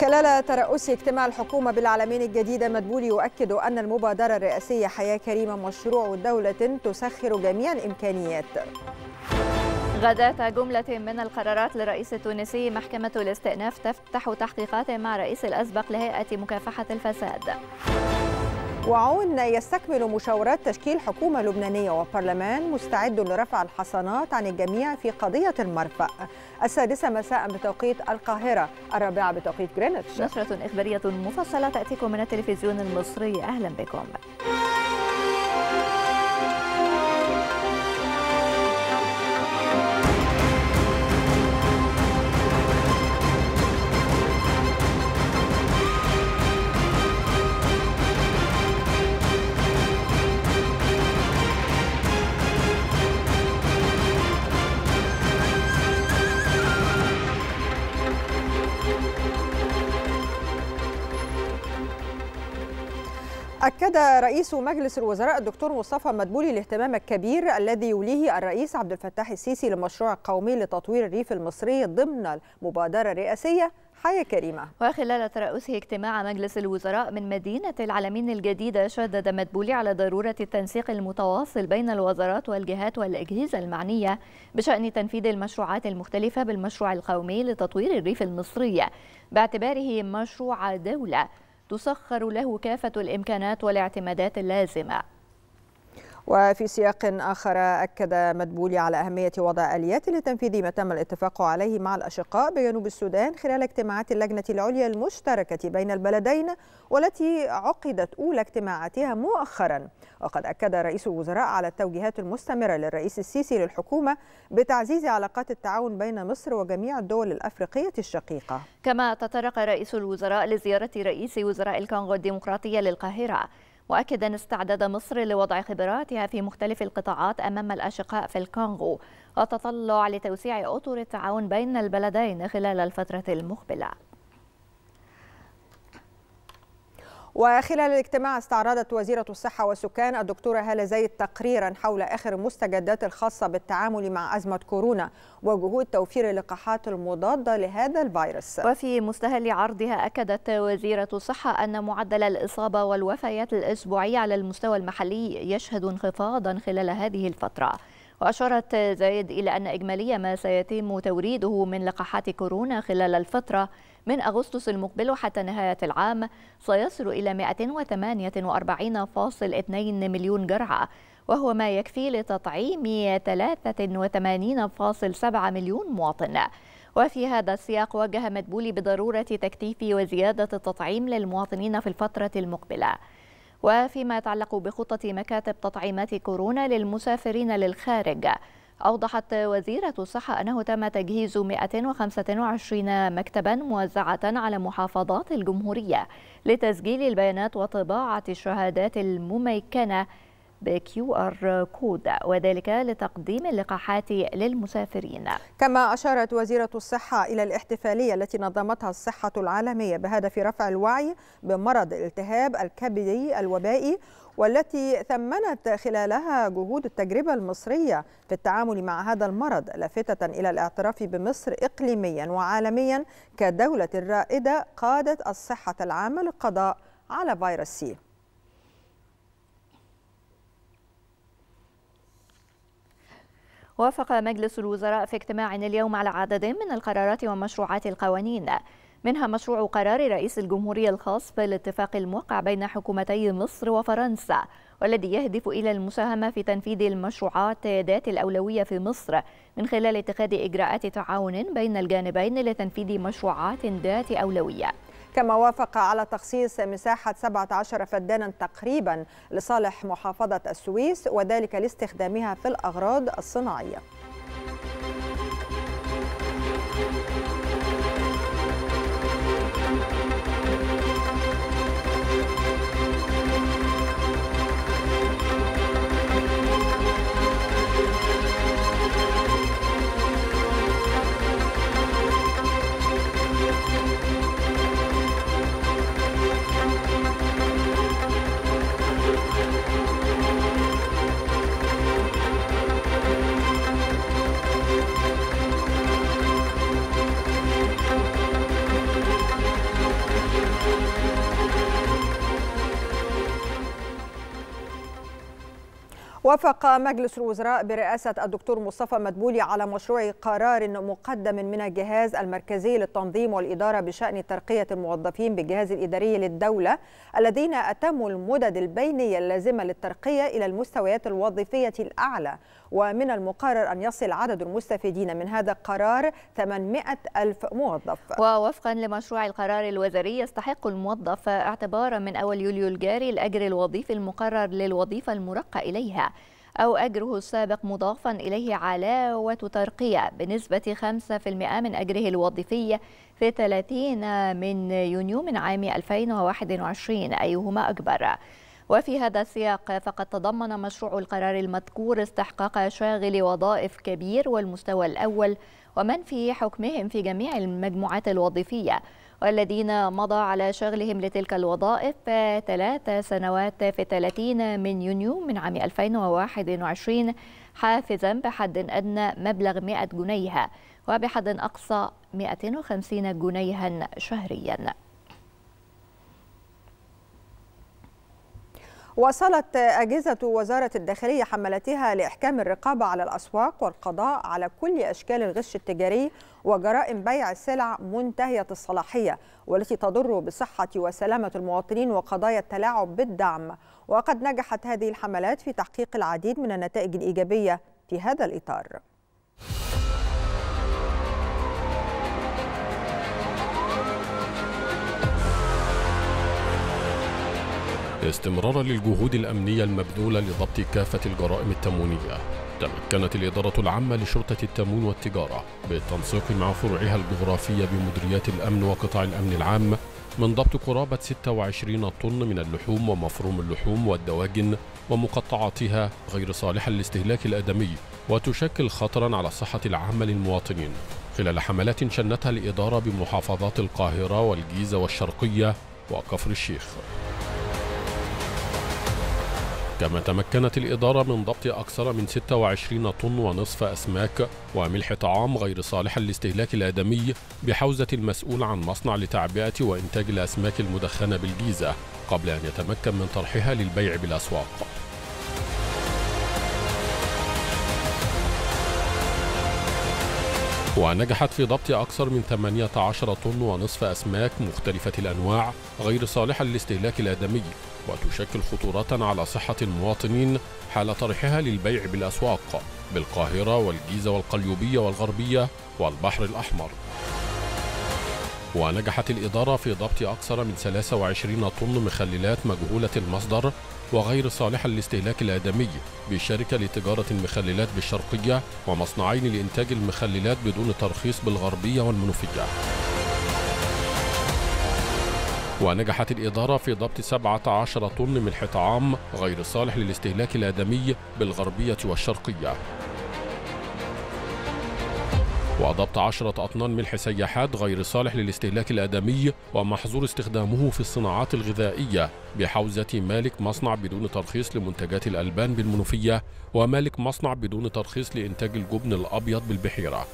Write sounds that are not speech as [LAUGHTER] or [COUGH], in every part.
خلال ترأس اجتماع الحكومة بالعالمين الجديدة مدبولي يؤكد أن المبادرة الرئاسية حياة كريمة مشروع دولة تسخر جميع الإمكانيات غداة جملة من القرارات للرئيس التونسي محكمة الاستئناف تفتح تحقيقات مع رئيس الأسبق لهيئة مكافحة الفساد وعون يستكمل مشاورات تشكيل حكومة لبنانية وبرلمان مستعد لرفع الحصانات عن الجميع في قضية المرفأ السادسة مساء بتوقيت القاهرة الرابعة بتوقيت جرينتش نشرة إخبارية مفصلة تأتيكم من التلفزيون المصري أهلا بكم أكد رئيس مجلس الوزراء الدكتور مصطفى مدبولي الاهتمام الكبير الذي يوليه الرئيس عبد الفتاح السيسي للمشروع القومي لتطوير الريف المصري ضمن المبادرة الرئاسية حياة كريمة وخلال ترأسه اجتماع مجلس الوزراء من مدينة العالمين الجديدة شدد مدبولي على ضرورة التنسيق المتواصل بين الوزارات والجهات والأجهزة المعنية بشأن تنفيذ المشروعات المختلفة بالمشروع القومي لتطوير الريف المصري باعتباره مشروع دولة تسخر له كافة الإمكانات والاعتمادات اللازمة وفي سياق آخر أكد مدبولي على أهمية وضع آليات لتنفيذ ما تم الاتفاق عليه مع الأشقاء بجنوب السودان خلال اجتماعات اللجنة العليا المشتركة بين البلدين والتي عقدت أولى اجتماعاتها مؤخرا وقد أكد رئيس الوزراء على التوجيهات المستمرة للرئيس السيسي للحكومة بتعزيز علاقات التعاون بين مصر وجميع الدول الأفريقية الشقيقة كما تطرق رئيس الوزراء لزيارة رئيس وزراء الكونغو الديمقراطية للقاهرة وأكد أن استعداد مصر لوضع خبراتها في مختلف القطاعات أمام الأشقاء في الكونغو وتطلع لتوسيع أطر التعاون بين البلدين خلال الفترة المقبلة وخلال الاجتماع استعرضت وزيرة الصحة والسكان الدكتورة هالة زايد تقريرا حول آخر المستجدات الخاصة بالتعامل مع أزمة كورونا وجهود توفير اللقاحات المضادة لهذا الفيروس وفي مستهل عرضها أكدت وزيرة الصحة أن معدل الإصابة والوفيات الأسبوعية على المستوى المحلي يشهد انخفاضا خلال هذه الفترة وأشارت زايد إلى أن إجمالي ما سيتم توريده من لقاحات كورونا خلال الفترة من أغسطس المقبل حتى نهاية العام سيصل إلى 148.2 مليون جرعة وهو ما يكفي لتطعيم 83.7 مليون مواطن وفي هذا السياق وجه مدبولي بضرورة تكثيف وزيادة التطعيم للمواطنين في الفترة المقبلة وفيما يتعلق بخطة مكاتب تطعيمات كورونا للمسافرين للخارج أوضحت وزيرة الصحة أنه تم تجهيز 125 مكتبا موزعة على محافظات الجمهورية لتسجيل البيانات وطباعة الشهادات المميكنة بكيو ار كود وذلك لتقديم اللقاحات للمسافرين. كما اشارت وزيره الصحه الى الاحتفاليه التي نظمتها الصحه العالميه بهدف رفع الوعي بمرض التهاب الكبدي الوبائي والتي ثمنت خلالها جهود التجربة المصرية في التعامل مع هذا المرض لافتة إلى الاعتراف بمصر إقليميا وعالميا كدولة رائدة قادت الصحة العامة للقضاء على فيروس سي وافق مجلس الوزراء في اجتماع اليوم على عدد من القرارات ومشروعات القوانين منها مشروع قرار رئيس الجمهورية الخاص بالاتفاق الموقع بين حكومتي مصر وفرنسا والذي يهدف إلى المساهمة في تنفيذ المشروعات ذات الأولوية في مصر من خلال اتخاذ إجراءات تعاون بين الجانبين لتنفيذ مشروعات ذات أولوية كما وافق على تخصيص مساحة 17 فدانا تقريبا لصالح محافظة السويس وذلك لاستخدامها في الأغراض الصناعية وافق مجلس الوزراء برئاسة الدكتور مصطفى مدبولي على مشروع قرار مقدم من الجهاز المركزي للتنظيم والإدارة بشأن ترقية الموظفين بالجهاز الإداري للدولة الذين أتموا المدد البينية اللازمة للترقية إلى المستويات الوظيفية الأعلى ومن المقرر أن يصل عدد المستفيدين من هذا القرار 800 ألف موظف ووفقا لمشروع القرار الوزاري يستحق الموظف اعتبارا من أول يوليو الجاري الأجر الوظيفي المقرر للوظيفة المرقى إليها أو أجره السابق مضافا إليه علاوة ترقية بنسبة 5% من أجره الوظيفي في 30 من يونيو من عام 2021 أيهما أكبر؟ وفي هذا السياق فقد تضمن مشروع القرار المذكور استحقاق شاغل وظائف كبير والمستوى الأول ومن في حكمهم في جميع المجموعات الوظيفية والذين مضى على شغلهم لتلك الوظائف ثلاث سنوات في 30 من يونيو من عام 2021 حافزا بحد أدنى مبلغ 100 جنيه وبحد أقصى 250 جنيها شهرياً وصلت أجهزة وزارة الداخلية حملتها لإحكام الرقابة على الأسواق والقضاء على كل أشكال الغش التجاري وجرائم بيع السلع منتهية الصلاحية والتي تضر بصحة وسلامة المواطنين وقضايا التلاعب بالدعم وقد نجحت هذه الحملات في تحقيق العديد من النتائج الإيجابية في هذا الإطار استمرارا للجهود الأمنية المبذولة لضبط كافة الجرائم التموينية تمكنت الإدارة العامة لشرطة التموين والتجارة بالتنسيق مع فروعها الجغرافية بمديريات الأمن وقطاع الأمن العام من ضبط قرابة 26 طن من اللحوم ومفروم اللحوم والدواجن ومقطعاتها غير صالحة للاستهلاك الآدمي وتشكل خطرا على الصحة العامة للمواطنين خلال حملات شنتها الإدارة بمحافظات القاهرة والجيزة والشرقية وكفر الشيخ كما تمكنت الإدارة من ضبط أكثر من 26 طن ونصف أسماك وملح طعام غير صالح للاستهلاك الآدمي بحوزة المسؤول عن مصنع لتعبئة وإنتاج الأسماك المدخنة بالجيزة قبل أن يتمكن من طرحها للبيع بالأسواق ونجحت في ضبط أكثر من 18 طن ونصف أسماك مختلفة الأنواع غير صالحة للاستهلاك الآدمي وتشكل خطورة على صحة المواطنين حال طرحها للبيع بالأسواق بالقاهرة والجيزة والقليوبية والغربية والبحر الأحمر ونجحت الإدارة في ضبط أكثر من 23 طن مخللات مجهولة المصدر وغير صالحة للاستهلاك الآدمي بشركة لتجارة المخللات بالشرقية ومصنعين لإنتاج المخللات بدون ترخيص بالغربية والمنوفية ونجحت الإدارة في ضبط 17 طن ملح طعام غير صالح للاستهلاك الآدمي بالغربية والشرقية وضبط عشرة أطنان ملح سياحات غير صالح للاستهلاك الآدمي ومحظور استخدامه في الصناعات الغذائية بحوزة مالك مصنع بدون ترخيص لمنتجات الألبان بالمنوفية ومالك مصنع بدون ترخيص لإنتاج الجبن الأبيض بالبحيرة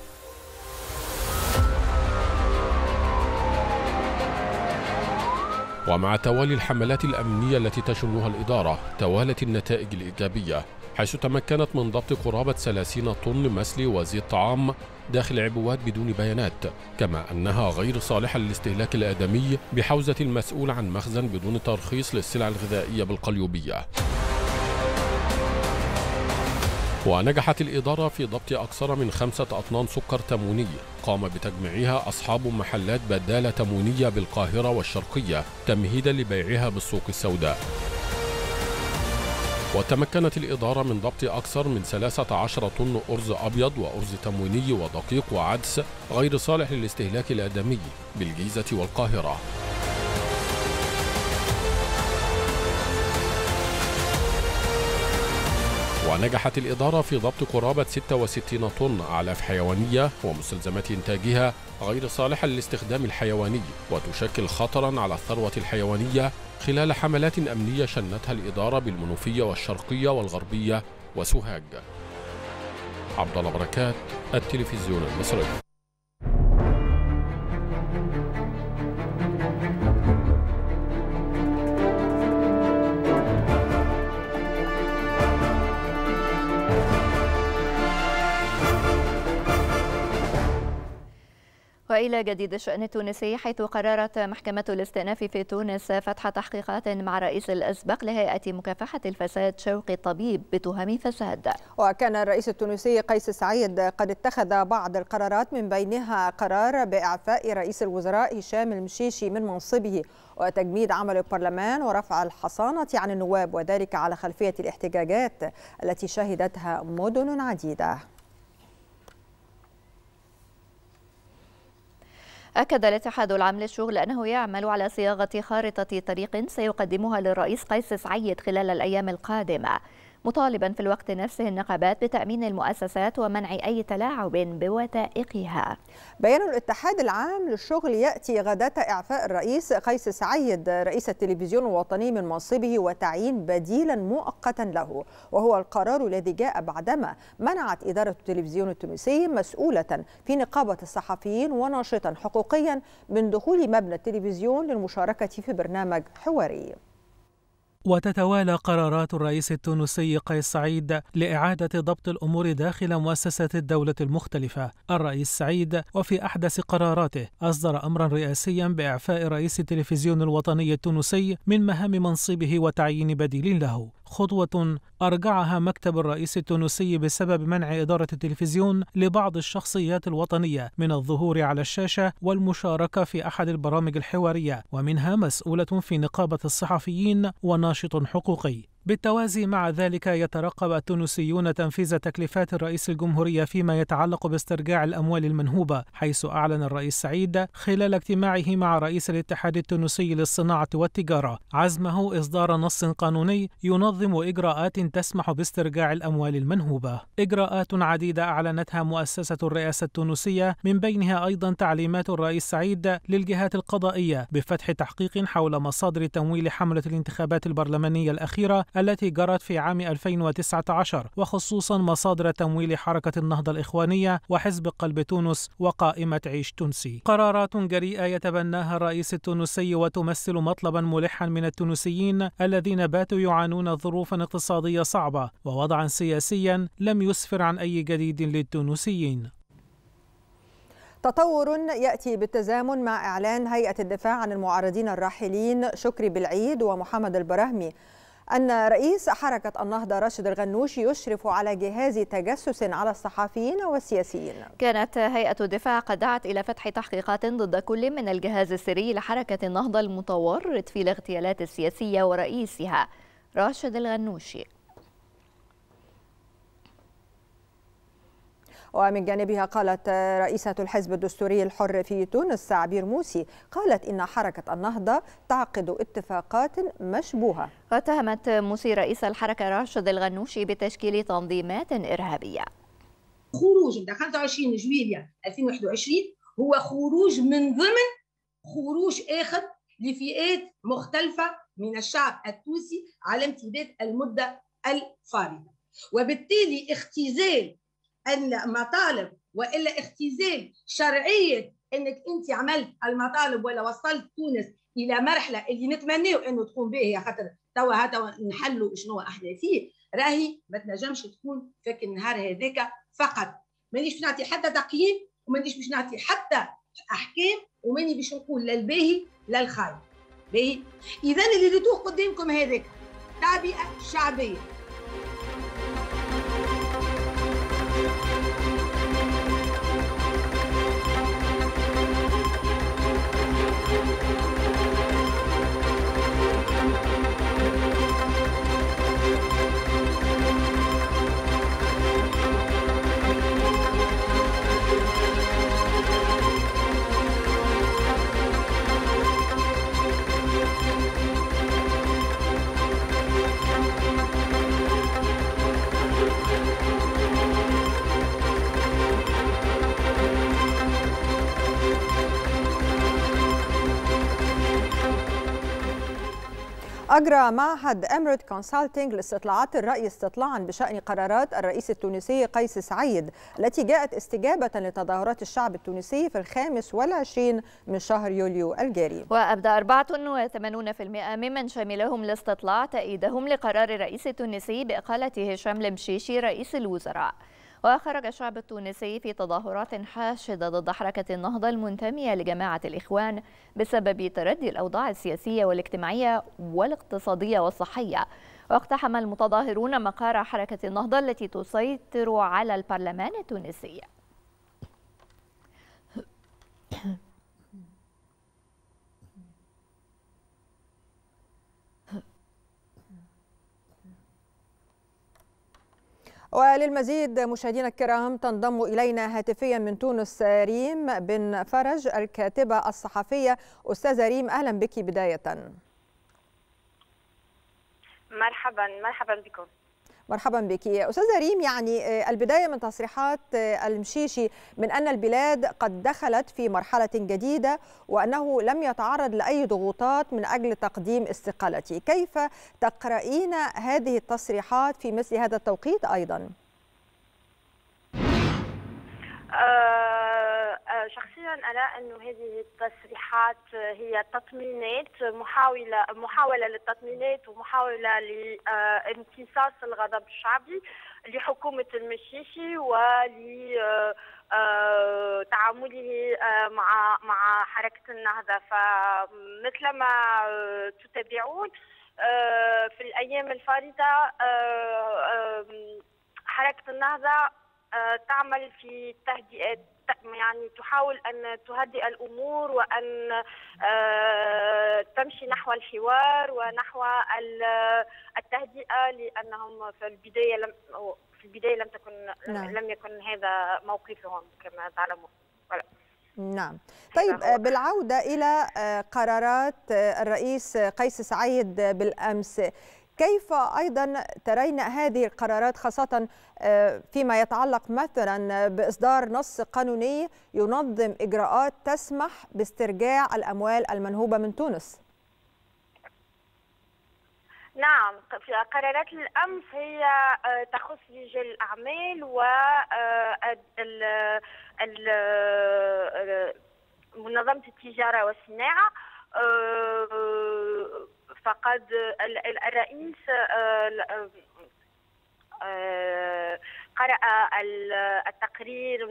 ومع توالي الحملات الأمنية التي تشنها الإدارة توالت النتائج الإيجابية حيث تمكنت من ضبط قرابة 30 طن مسلي وزيت طعام داخل عبوات بدون بيانات كما أنها غير صالحة للاستهلاك الآدمي بحوزة المسؤول عن مخزن بدون ترخيص للسلع الغذائية بالقليوبية ونجحت الإدارة في ضبط أكثر من خمسة أطنان سكر تموني قام بتجميعها أصحاب محلات بدالة تموينية بالقاهرة والشرقية تمهيدا لبيعها بالسوق السوداء وتمكنت الإدارة من ضبط أكثر من 13 طن أرز أبيض وأرز تمويني ودقيق وعدس غير صالح للاستهلاك الآدمي بالجيزة والقاهرة ونجحت الإدارة في ضبط قرابة 66 طن أعلاف حيوانية ومستلزمات إنتاجها غير صالحة للاستخدام الحيواني وتشكل خطرا على الثروة الحيوانية خلال حملات أمنية شنتها الإدارة بالمنوفية والشرقية والغربية وسوهاج عبد الله بركات التلفزيون المصري وإلى جديد الشأن التونسي حيث قررت محكمة الاستئناف في تونس فتح تحقيقات مع رئيس الأسبق لهيئة مكافحة الفساد شوقي الطبيب بتهم فساد وكان الرئيس التونسي قيس سعيد قد اتخذ بعض القرارات من بينها قرار بإعفاء رئيس الوزراء هشام المشيشي من منصبه وتجميد عمل البرلمان ورفع الحصانة عن النواب وذلك على خلفية الاحتجاجات التي شهدتها مدن عديدة أكد الاتحاد العام للشغل أنه يعمل على صياغة خارطة طريق سيقدمها للرئيس قيس سعيد خلال الأيام القادمة مطالبا في الوقت نفسه النقابات بتأمين المؤسسات ومنع أي تلاعب بوثائقها بيان الاتحاد العام للشغل يأتي غداة إعفاء الرئيس قيس سعيد رئيس التلفزيون الوطني من منصبه وتعيين بديلا مؤقتا له وهو القرار الذي جاء بعدما منعت إدارة التلفزيون التونسي مسؤولة في نقابة الصحفيين وناشطا حقوقيا من دخول مبنى التلفزيون للمشاركة في برنامج حواري وتتوالى قرارات الرئيس التونسي قيس سعيد لإعادة ضبط الأمور داخل مؤسسات الدولة المختلفة الرئيس سعيد وفي أحدث قراراته أصدر أمرا رئاسيا بإعفاء رئيس التلفزيون الوطني التونسي من مهام منصبه وتعيين بديل له خطوة أرجعها مكتب الرئيس التونسي بسبب منع إدارة التلفزيون لبعض الشخصيات الوطنية من الظهور على الشاشة والمشاركة في أحد البرامج الحوارية ومنها مسؤولة في نقابة الصحفيين وناشط حقوقي بالتوازي مع ذلك يترقب التونسيون تنفيذ تكليفات الرئيس الجمهورية فيما يتعلق باسترجاع الأموال المنهوبة حيث أعلن الرئيس سعيد خلال اجتماعه مع رئيس الاتحاد التونسي للصناعة والتجارة عزمه إصدار نص قانوني ينظم إجراءات تسمح باسترجاع الأموال المنهوبة إجراءات عديدة أعلنتها مؤسسة الرئاسة التونسية من بينها أيضا تعليمات الرئيس سعيد للجهات القضائية بفتح تحقيق حول مصادر تمويل حملة الانتخابات البرلمانية الأخيرة التي جرت في عام 2019 وخصوصا مصادر تمويل حركة النهضة الإخوانية وحزب قلب تونس وقائمة عيش تونسي قرارات جريئة يتبناها الرئيس التونسي وتمثل مطلبا ملحا من التونسيين الذين باتوا يعانون ظروفا اقتصادية صعبة ووضعا سياسيا لم يسفر عن أي جديد للتونسيين تطور ياتي بالتزامن مع اعلان هيئه الدفاع عن المعارضين الراحلين شكري بالعيد ومحمد البرهمي أن رئيس حركة النهضة راشد الغنوش يشرف على جهاز تجسس على الصحفيين والسياسيين كانت هيئة الدفاع قد دعت إلى فتح تحقيقات ضد كل من الجهاز السري لحركة النهضة المتورط في الاغتيالات السياسية ورئيسها راشد الغنوشي ومن جانبها قالت رئيسة الحزب الدستوري الحر في تونس عبير موسي قالت إن حركة النهضة تعقد اتفاقات مشبوهة واتهمت موسي رئيس الحركة راشد الغنوشي بتشكيل تنظيمات إرهابية خروج ب 23 جويليا 2021 هو خروج من ضمن خروج آخر لفئات مختلفة من الشعب التونسي على امتداد المدة الفارضة وبالتالي اختزال المطالب والا اختزال شرعيه انك انت عملت المطالب ولا وصلت تونس الى مرحله اللي نتمناو انه تقوم به يا خاطر توا هذا نحلوا شنو احنا فيه راهي ما تنجمش تكون فك النهار هذاك فقط مانيش نعطي حتى تقييم ومانيش باش نعطي حتى احكام وماني باش نقول لا الباهي لا الخايب باهي اذا اللي تدوه قدامكم هذاك تعبئه شعبيه Yeah. أجرى معهد أمريت كونسلتنج لاستطلاعات الرأي استطلاعا بشأن قرارات الرئيس التونسي قيس سعيد التي جاءت استجابة لتظاهرات الشعب التونسي في الخامس والعشرين من شهر يوليو الجاري وأبدى 84% ممن شملهم الاستطلاع تأييدهم لقرار الرئيس التونسي بإقالة هشام لمشيشي رئيس الوزراء وخرج الشعب التونسي في تظاهرات حاشدة ضد حركة النهضة المنتمية لجماعة الإخوان بسبب تردي الأوضاع السياسية والاجتماعية والاقتصادية والصحية واقتحم المتظاهرون مقر حركة النهضة التي تسيطر على البرلمان التونسي وللمزيد مشاهدينا الكرام تنضم الينا هاتفيا من تونس ريم بن فرج الكاتبه الصحفيه استاذه ريم اهلا بك بدايه مرحبا مرحبا بكم مرحبا بك أستاذة ريم يعني آه، البداية من تصريحات آه، المشيشي من أن البلاد قد دخلت في مرحلة جديدة وأنه لم يتعرض لأي ضغوطات من أجل تقديم استقالته كيف تقرئين هذه التصريحات في مثل هذا التوقيت أيضاً؟ شخصيا أرى أن هذه التصريحات هي تطمينات محاولة محاولة للتطمينات ومحاولة لامتصاص الغضب الشعبي لحكومة المشيشي ول تعامله آه، مع مع حركة النهضة فمثلما تتابعون آه، في الأيام الفارطة آه، حركة النهضة تعمل في تهدئة يعني تحاول ان تهدئ الامور وان آه، تمشي نحو الحوار ونحو التهدئه لانهم في البدايه لم في البدايه لم تكن نعم. لم يكن هذا موقفهم كما تعلمون نعم طيب بالعودة إلى آه، قرارات آه، الرئيس قيس سعيد بالأمس كيف أيضا ترين هذه القرارات خاصة آه، فيما يتعلق مثلا بإصدار نص قانوني ينظم إجراءات تسمح باسترجاع الأموال المنهوبة من تونس؟ نعم قرارات الامس هي آه، تخص رجال الاعمال و آه، منظمه التجاره والصناعه آه، فقد الرئيس آه، آه، قرأ التقرير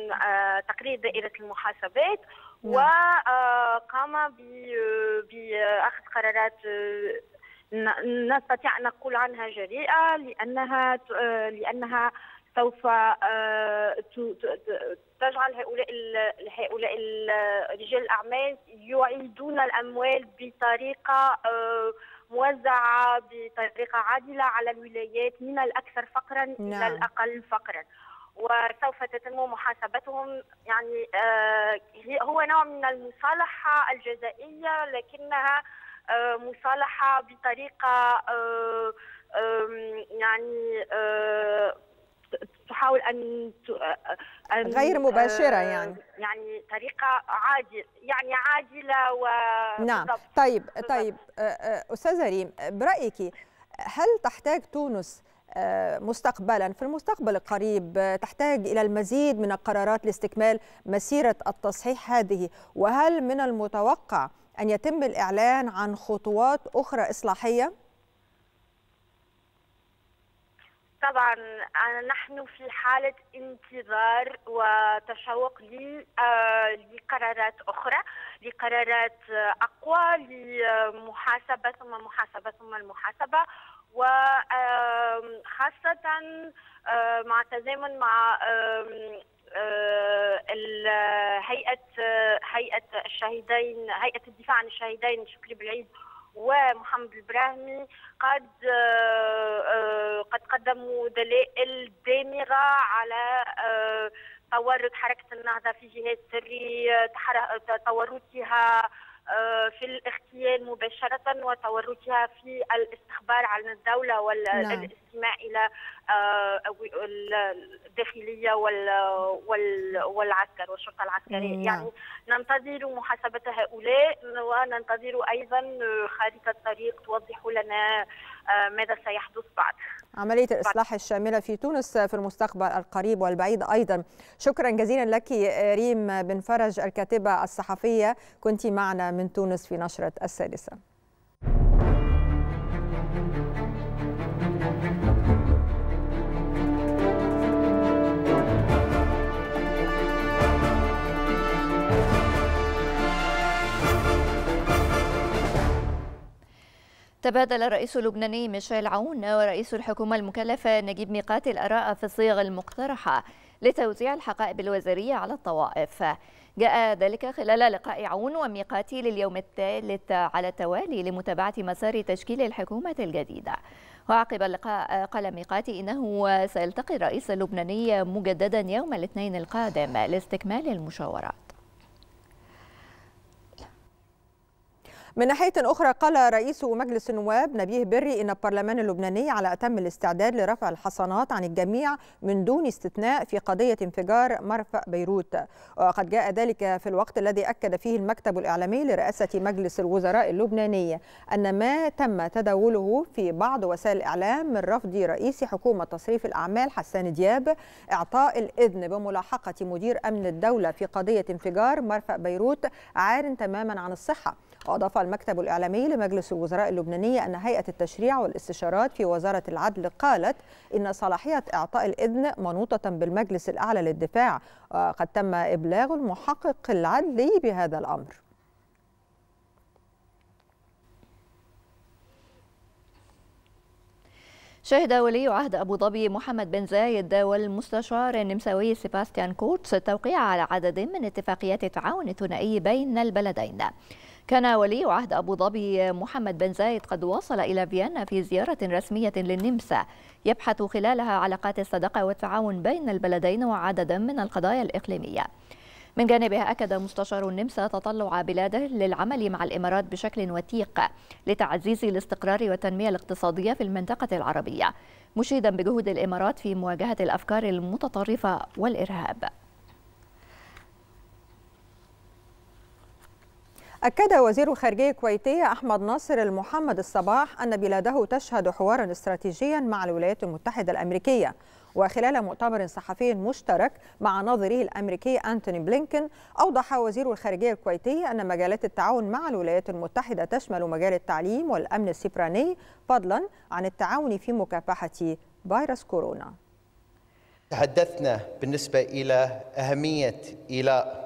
تقرير دائرة المحاسبات نعم. وقام بأخذ قرارات نستطيع أن نقول عنها جريئة لأنها لأنها سوف آه، تجعل هؤلاء هؤلاء رجال الاعمال يعيدون الاموال بطريقه آه، موزعه بطريقه عادله على الولايات من الاكثر فقرا نعم. الى الاقل فقرا وسوف تتم محاسبتهم يعني آه، هو نوع من المصالحه الجزائيه لكنها مصالحه بطريقه يعني تحاول ان ان غير مباشره آه، يعني يعني طريقه عاجل يعني عاجله و نعم بالضبط. طيب بالضبط. طيب آه، آه، استاذه ريم برايك هل تحتاج تونس مستقبلا في المستقبل القريب تحتاج الى المزيد من القرارات لاستكمال مسيره التصحيح هذه وهل من المتوقع ان يتم الاعلان عن خطوات اخرى اصلاحيه طبعا نحن في حالة انتظار وتشوق آه، لقرارات أخرى لقرارات آه، أقوى لمحاسبة ثم محاسبة ثم المحاسبة وخاصة مع تزامن مع هيئة هيئة الشهيدين هيئة الدفاع عن الشهيدين شكري بالعيد ومحمد البراهمي قد آه، قد قدموا دلائل دامغه على آه، تورط حركه النهضه في جهاز سري آه، تورطها في الاغتيال مباشرة وتورطها في الاستخبار عن الدولة نعم. والاستماع إلى آه، الداخليه والعسكر والشرطه العسكريه نعم. يعني ننتظر محاسبه هؤلاء وننتظر ايضا خارطه طريق توضح لنا آه، ماذا سيحدث بعد عملية الإصلاح الشاملة في تونس في المستقبل القريب والبعيد أيضا شكرا جزيلا لك ريم بن فرج الكاتبة الصحفية كنت معنا من تونس في نشرة السادسة تبادل الرئيس اللبناني ميشيل عون ورئيس الحكومة المكلفة نجيب ميقات الآراء في الصيغ المقترحة لتوزيع الحقائب الوزارية على الطوائف جاء ذلك خلال لقاء عون وميقاتي لليوم الثالث على التوالي لمتابعة مسار تشكيل الحكومة الجديدة وعقب اللقاء قال ميقاتي إنه سيلتقي الرئيس اللبناني مجددا يوم الاثنين القادم لاستكمال المشاورات من ناحية أخرى قال رئيس مجلس النواب نبيه بري إن البرلمان اللبناني على أتم الاستعداد لرفع الحصانات عن الجميع من دون استثناء في قضية انفجار مرفأ بيروت وقد جاء ذلك في الوقت الذي أكد فيه المكتب الإعلامي لرئاسة مجلس الوزراء اللبناني أن ما تم تداوله في بعض وسائل الإعلام من رفض رئيس حكومة تصريف الأعمال حسان دياب إعطاء الإذن بملاحقة مدير أمن الدولة في قضية انفجار مرفأ بيروت عار تماما عن الصحة وأضاف المكتب الإعلامي لمجلس الوزراء اللبناني أن هيئة التشريع والاستشارات في وزارة العدل قالت إن صلاحية إعطاء الإذن منوطة بالمجلس الأعلى للدفاع وقد آه، تم إبلاغ المحقق العدلي بهذا الأمر شهد ولي عهد أبو ظبي محمد بن زايد والمستشار النمساوي سيباستيان كورتس التوقيع على عدد من اتفاقيات التعاون الثنائي بين البلدين كان ولي عهد أبو ظبي محمد بن زايد قد وصل إلى فيينا في زيارة رسمية للنمسا يبحث خلالها علاقات الصداقة والتعاون بين البلدين وعددا من القضايا الإقليمية من جانبه أكد مستشار النمسا تطلع بلاده للعمل مع الإمارات بشكل وثيق لتعزيز الاستقرار والتنمية الاقتصادية في المنطقة العربية مشيدا بجهود الإمارات في مواجهة الأفكار المتطرفة والإرهاب أكد وزير الخارجية الكويتية أحمد ناصر المحمد الصباح أن بلاده تشهد حوارا استراتيجيا مع الولايات المتحدة الأمريكية وخلال مؤتمر صحفي مشترك مع ناظره الأمريكي أنتوني بلينكن أوضح وزير الخارجية الكويتي أن مجالات التعاون مع الولايات المتحدة تشمل مجال التعليم والأمن السيبراني فضلا عن التعاون في مكافحة فيروس كورونا تحدثنا بالنسبة إلى أهمية إيلاء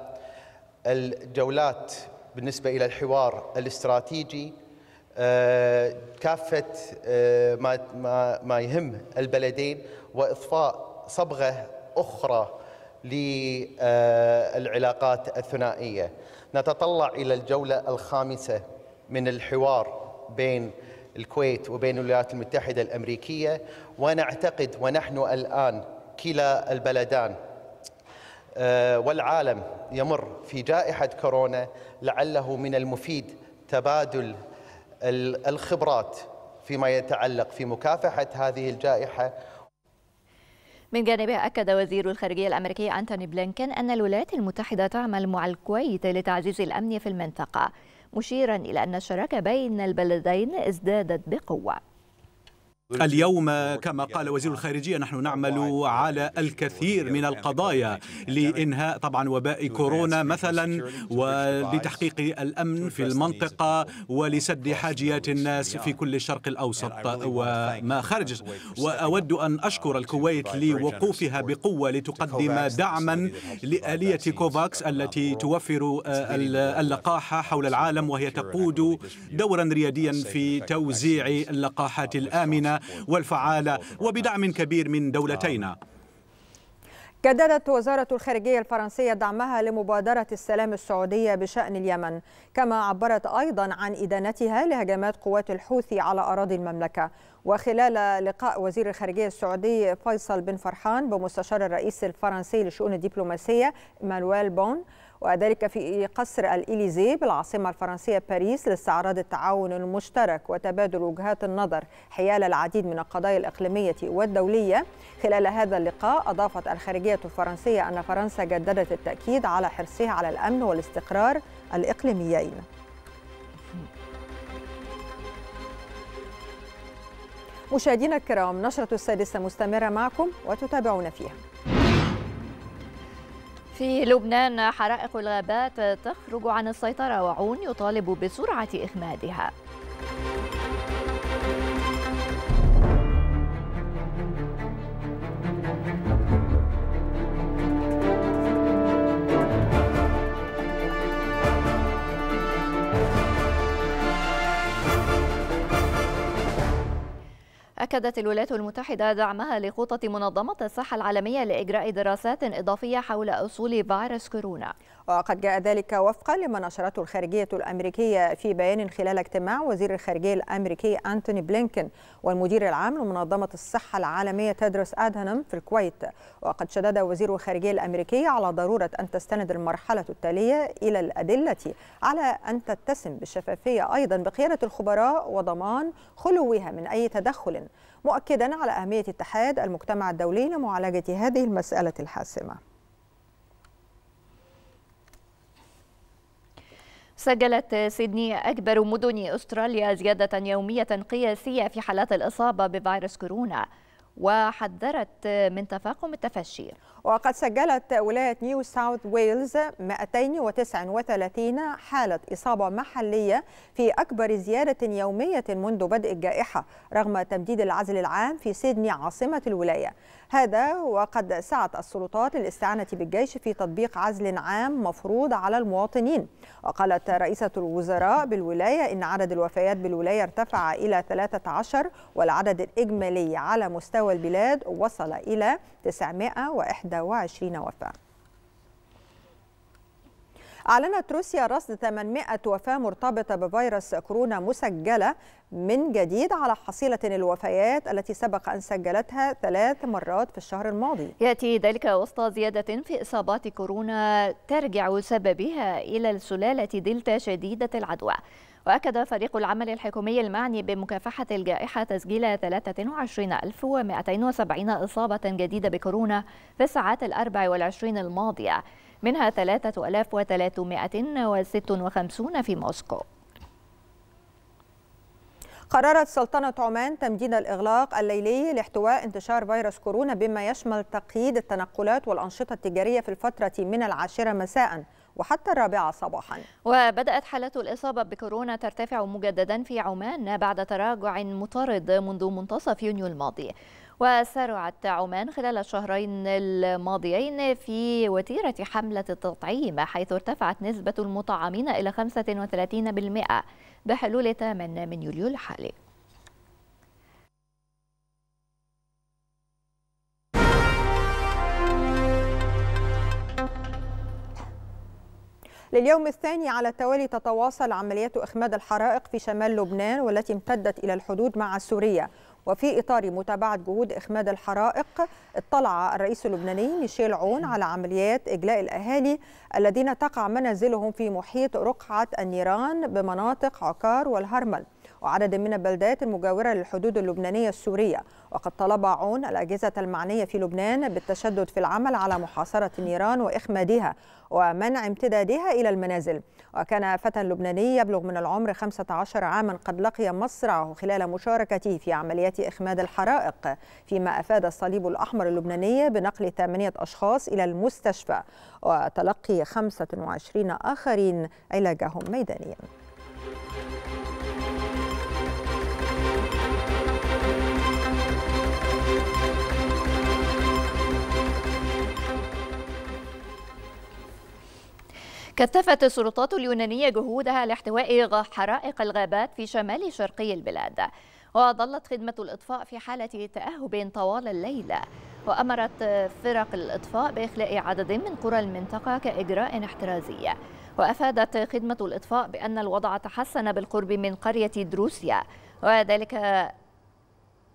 الجولات بالنسبة إلى الحوار الاستراتيجي آه، كافة آه، ما, ما, يهم البلدين وإضفاء صبغة أخرى للعلاقات آه، الثنائية نتطلع إلى الجولة الخامسة من الحوار بين الكويت وبين الولايات المتحدة الأمريكية ونعتقد ونحن الآن كلا البلدان آه، والعالم يمر في جائحة كورونا لعله من المفيد تبادل الخبرات فيما يتعلق في مكافحة هذه الجائحة من جانبه أكد وزير الخارجية الأمريكي أنتوني بلينكن أن الولايات المتحدة تعمل مع الكويت لتعزيز الأمن في المنطقة مشيرا إلى أن الشراكة بين البلدين ازدادت بقوة اليوم كما قال وزير الخارجية نحن نعمل على الكثير من القضايا لإنهاء طبعا وباء كورونا مثلا ولتحقيق الأمن في المنطقة ولسد حاجيات الناس في كل الشرق الأوسط وما خارج وأود أن أشكر uh, الكويت لوقوفها بقوة لتقدم دعما لآلية كوفاكس التي توفر اللقاح حول العالم وهي تقود دورا رياديا في توزيع اللقاحات الآمنة والفعالة وبدعم كبير من دولتينا جددت وزارة الخارجية الفرنسية دعمها لمبادرة السلام السعودية بشأن اليمن كما عبرت أيضا عن إدانتها لهجمات قوات الحوثي على أراضي المملكة وخلال لقاء وزير الخارجية السعودي فيصل بن فرحان بمستشار الرئيس الفرنسي لشؤون الدبلوماسية مانويل بون وذلك في قصر الإليزي بالعاصمة الفرنسية باريس لاستعراض التعاون المشترك وتبادل وجهات النظر حيال العديد من القضايا الإقليمية والدولية خلال هذا اللقاء أضافت الخارجية الفرنسية أن فرنسا جددت التأكيد على حرصها على الأمن والاستقرار الإقليميين مشاهدينا الكرام نشرة السادسة مستمرة معكم وتتابعون فيها في لبنان حرائق الغابات تخرج عن السيطرة وعون يطالب بسرعة إخمادها أكدت الولايات المتحدة دعمها لخطط منظمة الصحة العالمية لإجراء دراسات إضافية حول أصول فيروس كورونا وقد جاء ذلك وفقا لما نشرته الخارجية الأمريكية في بيان خلال اجتماع وزير الخارجية الأمريكي أنتوني بلينكن والمدير العام لمنظمة الصحة العالمية تدرس أدهنم في الكويت وقد شدد وزير الخارجية الأمريكي على ضرورة أن تستند المرحلة التالية إلى الأدلة على أن تتسم بالشفافية أيضا بقيادة الخبراء وضمان خلوها من أي تدخل مؤكدا على أهمية اتحاد المجتمع الدولي لمعالجة هذه المسألة الحاسمة سجلت سيدني أكبر مدن أستراليا زيادة يومية قياسية في حالات الإصابة بفيروس كورونا وحذرت من تفاقم التفشي وقد سجلت ولاية نيو ساوث ويلز 239 حالة إصابة محلية في أكبر زيادة يومية منذ بدء الجائحة رغم تمديد العزل العام في سيدني عاصمة الولاية هذا وقد سعت السلطات للاستعانة بالجيش في تطبيق عزل عام مفروض على المواطنين وقالت رئيسة الوزراء بالولاية إن عدد الوفيات بالولاية ارتفع إلى 13 والعدد الإجمالي على مستوى البلاد وصل إلى 921 وفاة أعلنت روسيا رصد 800 وفاة مرتبطة بفيروس كورونا مسجلة من جديد على حصيلة الوفيات التي سبق أن سجلتها ثلاث مرات في الشهر الماضي يأتي ذلك وسط زيادة في إصابات كورونا ترجع سببها إلى السلالة دلتا شديدة العدوى وأكد فريق العمل الحكومي المعني بمكافحة الجائحة تسجيل 23270 إصابة جديدة بكورونا في الساعات الأربع والعشرين الماضية منها 3356 في موسكو قررت سلطنة عمان تمديد الإغلاق الليلي لاحتواء انتشار فيروس كورونا بما يشمل تقييد التنقلات والأنشطة التجارية في الفترة من العاشرة مساءً وحتى الرابعة صباحا وبدأت حالة الإصابة بكورونا ترتفع مجددا في عمان بعد تراجع مطرد منذ منتصف يونيو الماضي وسارعت عمان خلال الشهرين الماضيين في وتيرة حملة التطعيم حيث ارتفعت نسبة المطعمين إلى 35% بحلول 8 من يوليو الحالي لليوم الثاني على التوالي تتواصل عمليات إخماد الحرائق في شمال لبنان والتي امتدت إلى الحدود مع سوريا وفي إطار متابعة جهود إخماد الحرائق اطلع الرئيس اللبناني ميشيل عون على عمليات إجلاء الأهالي الذين تقع منازلهم في محيط رقعة النيران بمناطق عكار والهرمل وعدد من البلدات المجاورة للحدود اللبنانية السورية وقد طلب عون الأجهزة المعنية في لبنان بالتشدد في العمل على محاصرة النيران وإخمادها ومنع امتدادها إلى المنازل وكان فتى لبناني يبلغ من العمر 15 عاما قد لقي مصرعه خلال مشاركته في عمليات إخماد الحرائق فيما أفاد الصليب الأحمر اللبناني بنقل ثمانية أشخاص إلى المستشفى وتلقي 25 آخرين علاجهم ميدانيا كثفت السلطات اليونانية جهودها لاحتواء حرائق الغابات في شمال شرقي البلاد وظلت خدمة الإطفاء في حالة تأهب طوال الليلة وأمرت فرق الإطفاء بإخلاء عدد من قرى المنطقة كإجراء احترازي وأفادت خدمة الإطفاء بأن الوضع تحسن بالقرب من قرية دروسيا وذلك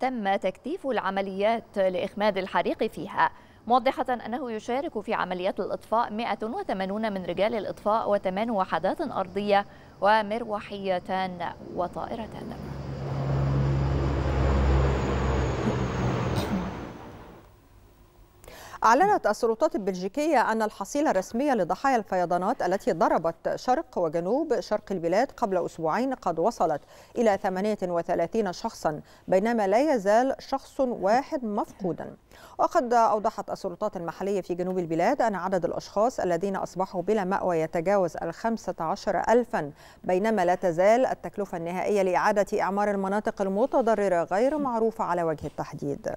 تم تكثيف العمليات لإخماد الحريق فيها موضحة أنه يشارك في عمليات الإطفاء 180 من رجال الإطفاء وثمان وحدات أرضية ومروحيتان وطائرتان أعلنت السلطات البلجيكية أن الحصيلة الرسمية لضحايا الفيضانات التي ضربت شرق وجنوب شرق البلاد قبل أسبوعين قد وصلت إلى 38 شخصا بينما لا يزال شخص واحد مفقودا وقد أوضحت السلطات المحلية في جنوب البلاد أن عدد الأشخاص الذين أصبحوا بلا مأوى يتجاوز ال 15 ألفا بينما لا تزال التكلفة النهائية لإعادة إعمار المناطق المتضررة غير معروفة على وجه التحديد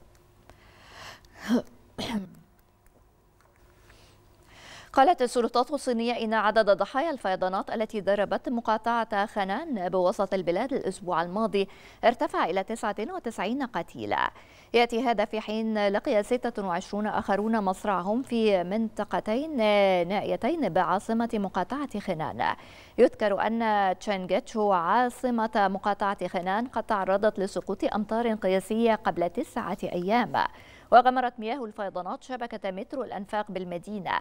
[COUGHS] قالت السلطات الصينية إن عدد ضحايا الفيضانات التي ضربت مقاطعة خنان بوسط البلاد الأسبوع الماضي ارتفع إلى 99 قتيلا يأتي هذا في حين لقي 26 آخرون مصرعهم في منطقتين نائيتين بعاصمة مقاطعة خنان يذكر أن تشانغتشو عاصمة مقاطعة خنان قد تعرضت لسقوط أمطار قياسية قبل تسعة أيام وغمرت مياه الفيضانات شبكة مترو الأنفاق بالمدينة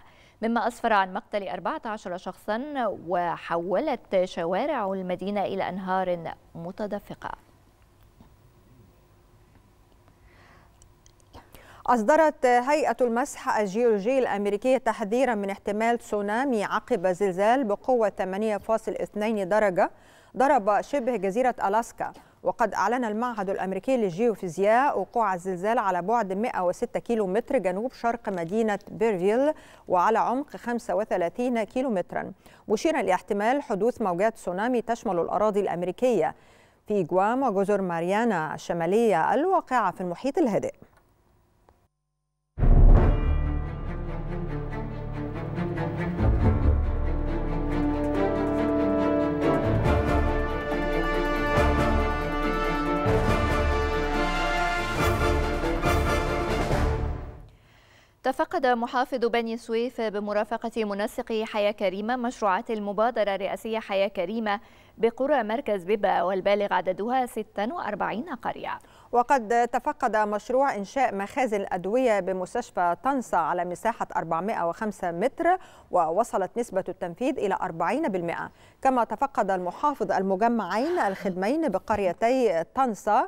مما أسفر عن مقتل 14 شخصا وحولت شوارع المدينة إلى أنهار متدفقة أصدرت هيئة المسح الجيولوجي الأمريكية تحذيرا من احتمال تسونامي عقب زلزال بقوة 8.2 درجة ضرب شبه جزيرة ألاسكا وقد أعلن المعهد الأمريكي للجيوفيزياء وقوع الزلزال على بعد 106 كيلومتر جنوب شرق مدينة بيرفيل وعلى عمق 35 كيلومترا مشيرا لاحتمال حدوث موجات تسونامي تشمل الأراضي الأمريكية في جوام وجزر ماريانا الشمالية الواقعة في المحيط الهادئ تفقد محافظ بني سويف بمرافقة منسق حياة كريمة مشروعات المبادرة الرئاسية حياة كريمة بقرى مركز بيبا والبالغ عددها 46 قرية وقد تفقد مشروع إنشاء مخازن أدوية بمستشفى طنسا على مساحة 405 متر ووصلت نسبة التنفيذ إلى 40% كما تفقد المحافظ المجمعين الخدمين بقريتي طنسا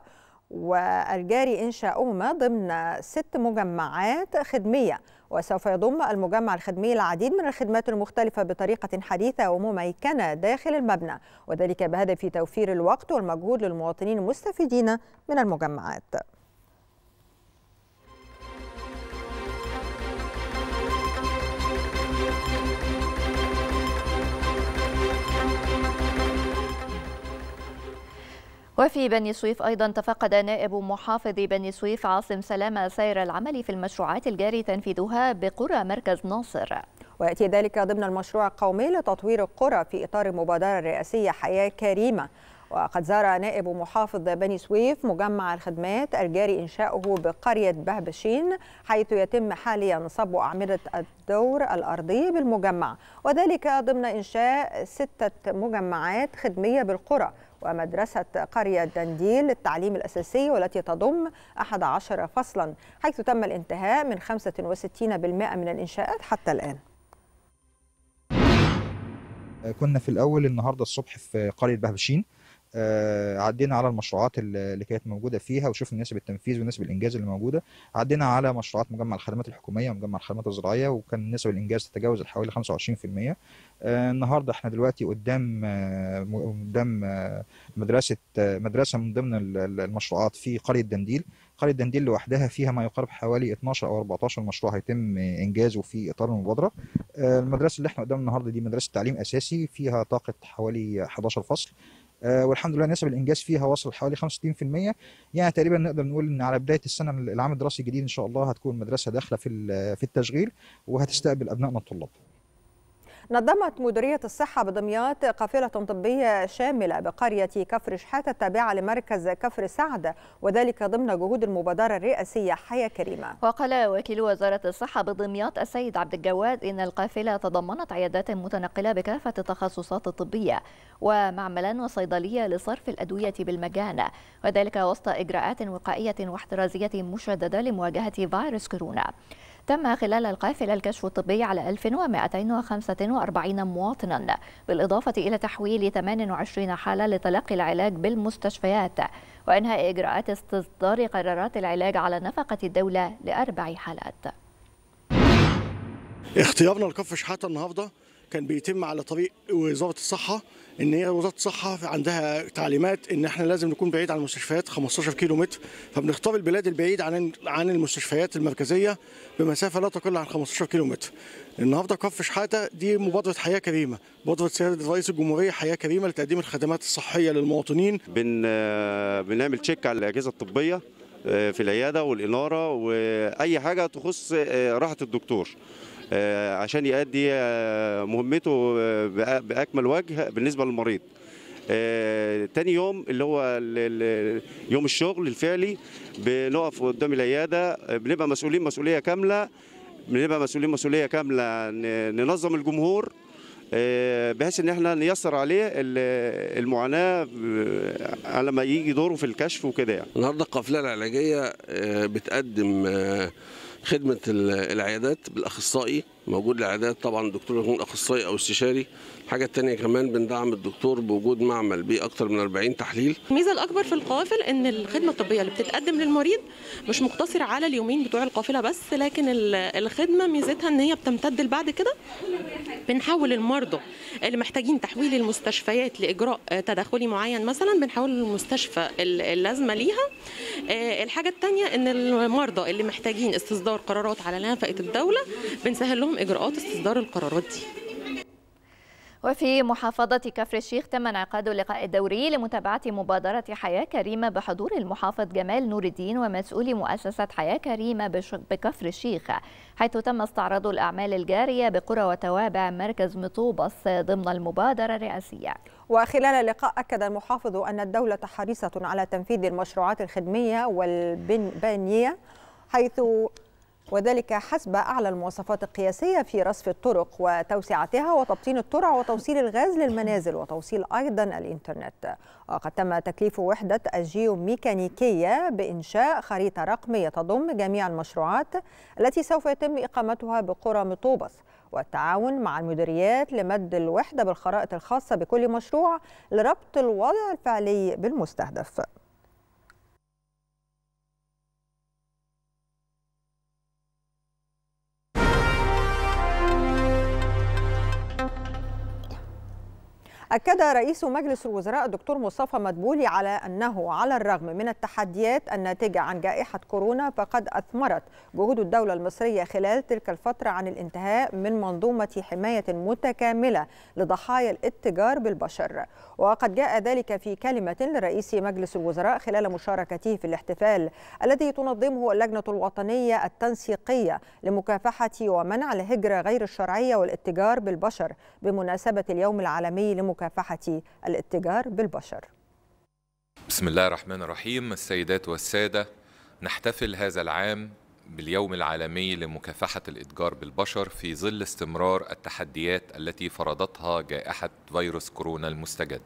والجاري إنشاؤهما ضمن ست مجمعات خدمية وسوف يضم المجمع الخدمي العديد من الخدمات المختلفة بطريقة حديثة ومميكنة داخل المبنى وذلك بهدف توفير الوقت والمجهود للمواطنين المستفيدين من المجمعات وفي بني سويف أيضا تفقد نائب محافظ بني سويف عاصم سلامة سير العمل في المشروعات الجاري تنفيذها بقرى مركز ناصر ويأتي ذلك ضمن المشروع القومي لتطوير القرى في إطار المبادرة الرئاسية حياة كريمة وقد زار نائب محافظ بني سويف مجمع الخدمات الجاري إنشاؤه بقرية بهبشين حيث يتم حاليا صب أعمدة الدور الأرضي بالمجمع وذلك ضمن إنشاء ستة مجمعات خدمية بالقرى ومدرسة قرية دنديل للتعليم الأساسي والتي تضم 11 فصلا حيث تم الانتهاء من 65% من الإنشاءات حتى الآن كنا في الأول النهاردة الصبح في قرية بهبشين آه، عدينا على المشروعات اللي كانت موجوده فيها وشفنا نسب التنفيذ ونسب الانجاز اللي موجوده عدينا على مشروعات مجمع الخدمات الحكوميه ومجمع الخدمات الزراعيه وكان نسب الانجاز تتجاوز حوالي 25% آه، النهارده احنا دلوقتي قدام آه، قدام مدرسه مدرسه من ضمن المشروعات في قريه دنديل قريه دنديل لوحدها فيها ما يقارب حوالي 12 او 14 مشروع هيتم انجازه في اطار المبادره المدرسه اللي احنا قدام النهارده دي مدرسه تعليم اساسي فيها طاقه حوالي 11 فصل آه، والحمد لله نسب الانجاز فيها وصل حوالي 65% يعني تقريبا نقدر نقول ان على بدايه السنه العام الدراسي الجديد ان شاء الله هتكون المدرسه داخله في في التشغيل وهتستقبل ابنائنا الطلاب نظمت مديرية الصحة بدمياط قافلة طبية شاملة بقرية كفر شحاتة التابعة لمركز كفر سعد وذلك ضمن جهود المبادرة الرئاسية حياة كريمة وقال وكيل وزارة الصحة بدمياط السيد عبد الجواد إن القافلة تضمنت عيادات متنقلة بكافة التخصصات الطبية ومعملا وصيدلية لصرف الأدوية بالمجان وذلك وسط إجراءات وقائية واحترازية مشددة لمواجهة فيروس كورونا تم خلال القافلة الكشف الطبي على 1245 مواطنا بالإضافة إلى تحويل 28 حالة لتلقي العلاج بالمستشفيات وإنهاء إجراءات استصدار قرارات العلاج على نفقة الدولة لأربع حالات اختيارنا لكف شحاتة النهاردة كان بيتم على طريق وزارة الصحة ان هي وزاره الصحه عندها تعليمات ان احنا لازم نكون بعيد عن المستشفيات 15 كيلو متر فبنختار البلاد البعيد عن عن المستشفيات المركزيه بمسافه لا تقل عن 15 كيلو متر. النهارده كف شحاته دي مبادره حياه كريمه، مبادره سياده رئيس الجمهوريه حياه كريمه لتقديم الخدمات الصحيه للمواطنين. بن بنعمل تشيك على الاجهزه الطبيه آه، في العياده والاناره واي حاجه تخص آه، راحه الدكتور. آه، عشان يؤدي آه، مهمته آه، باكمل وجه بالنسبه للمريض تاني يوم اللي هو يوم الشغل الفعلي بنقف قدام العياده بنبقى مسؤولين مسؤوليه كامله بنبقى مسؤولين مسؤوليه كامله ننظم الجمهور بحيث ان احنا نيسر عليه المعاناه على ما يجي دوره في الكشف وكده يعني. النهارده القافله العلاجيه بتقدم خدمه العيادات بالاخصائي موجود الاعداد طبعا الدكتور يكون اخصائي او استشاري الحاجه الثانيه كمان بندعم الدكتور بوجود معمل بيه اكثر من 40 تحليل الميزه الاكبر في القوافل ان الخدمه الطبيه اللي بتتقدم للمريض مش مقتصر على اليومين بتوع القافله بس لكن الخدمه ميزتها ان هي بتمتد لبعد كده بنحول المرضى اللي محتاجين تحويل المستشفيات لاجراء تدخلي معين مثلا بنحول المستشفى اللازمه ليها آه، الحاجه الثانيه ان المرضى اللي محتاجين استصدار قرارات على نفقه الدوله بنسهل لهم إجراءات استصدار القرارات دي وفي محافظة كفر الشيخ تم انعقاد اللقاء الدوري لمتابعة مبادرة حياة كريمة بحضور المحافظ جمال نور الدين ومسؤولي مؤسسة حياة كريمة بكفر الشيخ حيث تم استعراض الأعمال الجارية بقرى وتوابع مركز مطوبس ضمن المبادرة الرئاسية وخلال اللقاء أكد المحافظ أن الدولة حريصة على تنفيذ المشروعات الخدمية والبنية حيث وذلك حسب أعلى المواصفات القياسية في رصف الطرق وتوسعتها وتبطين الترع وتوصيل الغاز للمنازل وتوصيل أيضا الإنترنت وقد تم تكليف وحدة الجيوميكانيكية بإنشاء خريطة رقمية تضم جميع المشروعات التي سوف يتم إقامتها بقرى مطوبس والتعاون مع المديريات لمد الوحدة بالخرائط الخاصة بكل مشروع لربط الوضع الفعلي بالمستهدف أكد رئيس مجلس الوزراء الدكتور مصطفى مدبولي على أنه على الرغم من التحديات الناتجة عن جائحة كورونا فقد أثمرت جهود الدولة المصرية خلال تلك الفترة عن الانتهاء من منظومة حماية متكاملة لضحايا الاتجار بالبشر وقد جاء ذلك في كلمة لرئيس مجلس الوزراء خلال مشاركته في الاحتفال الذي تنظمه اللجنة الوطنية التنسيقية لمكافحة ومنع الهجرة غير الشرعية والاتجار بالبشر بمناسبة اليوم العالمي لمكافحة الاتجار بالبشر بسم الله الرحمن الرحيم السيدات والسادة نحتفل هذا العام باليوم العالمي لمكافحة الإتجار بالبشر في ظل استمرار التحديات التي فرضتها جائحة فيروس كورونا المستجد.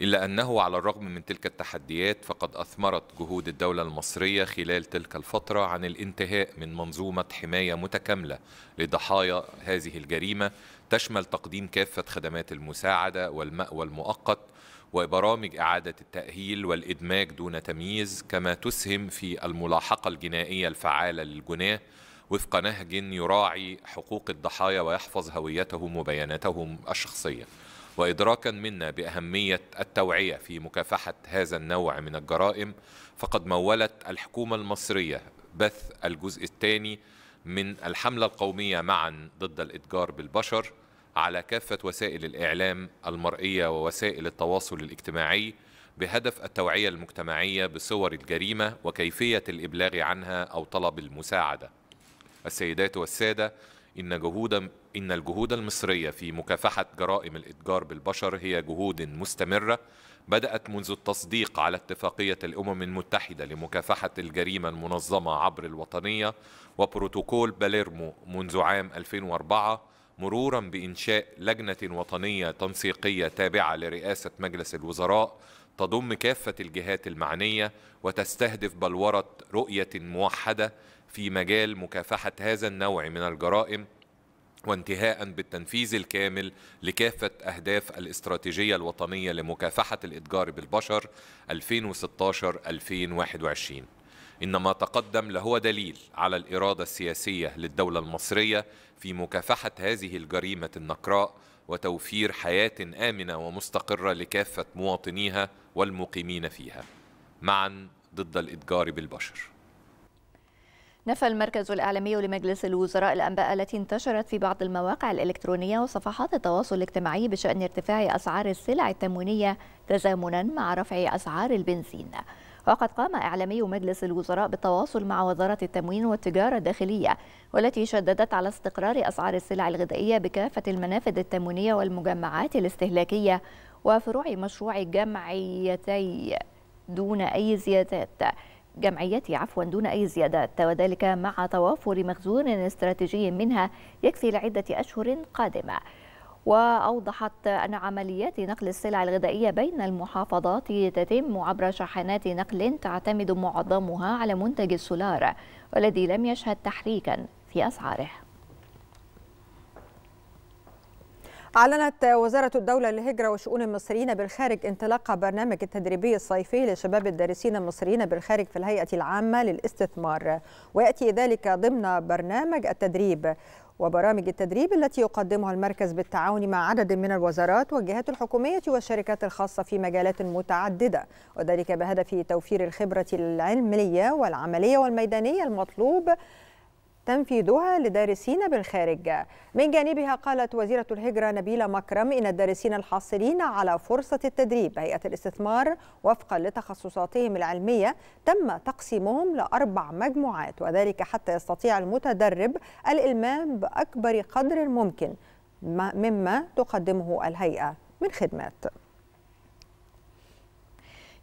إلا أنه على الرغم من تلك التحديات فقد أثمرت جهود الدولة المصرية خلال تلك الفترة عن الانتهاء من منظومة حماية متكاملة لضحايا هذه الجريمة تشمل تقديم كافة خدمات المساعدة والمأوى المؤقت وبرامج إعادة التأهيل والإدماج دون تمييز كما تسهم في الملاحقة الجنائية الفعالة للجناه وفق نهج يراعي حقوق الضحايا ويحفظ هويتهم وبياناتهم الشخصية وإدراكا منا بأهمية التوعية في مكافحة هذا النوع من الجرائم فقد مولت الحكومة المصرية بث الجزء الثاني من الحملة القومية معا ضد الإتجار بالبشر على كافة وسائل الإعلام المرئية ووسائل التواصل الاجتماعي بهدف التوعية المجتمعية بصور الجريمة وكيفية الإبلاغ عنها أو طلب المساعدة. السيدات والسادة، إن جهود إن الجهود المصرية في مكافحة جرائم الإتجار بالبشر هي جهود مستمرة بدأت منذ التصديق على اتفاقية الأمم المتحدة لمكافحة الجريمة المنظمة عبر الوطنية وبروتوكول باليرمو منذ عام 2004 مرورا بإنشاء لجنة وطنية تنسيقية تابعة لرئاسة مجلس الوزراء تضم كافة الجهات المعنية وتستهدف بلورة رؤية موحدة في مجال مكافحة هذا النوع من الجرائم وانتهاء بالتنفيذ الكامل لكافة أهداف الاستراتيجية الوطنية لمكافحة الإتجار بالبشر 2016-2021 إن ما تقدم لهو دليل على الإرادة السياسية للدولة المصرية في مكافحة هذه الجريمة النقراء وتوفير حياة آمنة ومستقرة لكافة مواطنيها والمقيمين فيها معا ضد الإتجار بالبشر نفى المركز الإعلامي لمجلس الوزراء الأنباء التي انتشرت في بعض المواقع الإلكترونية وصفحات التواصل الاجتماعي بشأن ارتفاع أسعار السلع التموينية تزامنا مع رفع أسعار البنزين وقد قام إعلامي مجلس الوزراء بالتواصل مع وزارة التموين والتجارة الداخلية والتي شددت على استقرار أسعار السلع الغذائية بكافة المنافذ التموينية والمجمعات الاستهلاكية وفروع مشروع جمعيتي دون أي زيادات جمعيتي عفوا دون أي زيادات وذلك مع توافر مخزون استراتيجي منها يكفي لعدة أشهر قادمة وأوضحت أن عمليات نقل السلع الغذائية بين المحافظات تتم عبر شاحنات نقل تعتمد معظمها على منتج السولار والذي لم يشهد تحريكا في أسعاره أعلنت وزارة الدولة للهجرة وشؤون المصريين بالخارج انطلاق برنامج التدريبي الصيفي لشباب الدارسين المصريين بالخارج في الهيئة العامة للاستثمار ويأتي ذلك ضمن برنامج التدريب وبرامج التدريب التي يقدمها المركز بالتعاون مع عدد من الوزارات والجهات الحكومية والشركات الخاصة في مجالات متعددة وذلك بهدف توفير الخبرة العلمية والعملية والميدانية المطلوب تنفيذها لدارسين بالخارج من جانبها قالت وزيرة الهجرة نبيلة مكرم إن الدارسين الحاصلين على فرصة التدريب هيئة الاستثمار وفقا لتخصصاتهم العلمية تم تقسيمهم لأربع مجموعات وذلك حتى يستطيع المتدرب الإلمام بأكبر قدر ممكن مما تقدمه الهيئة من خدمات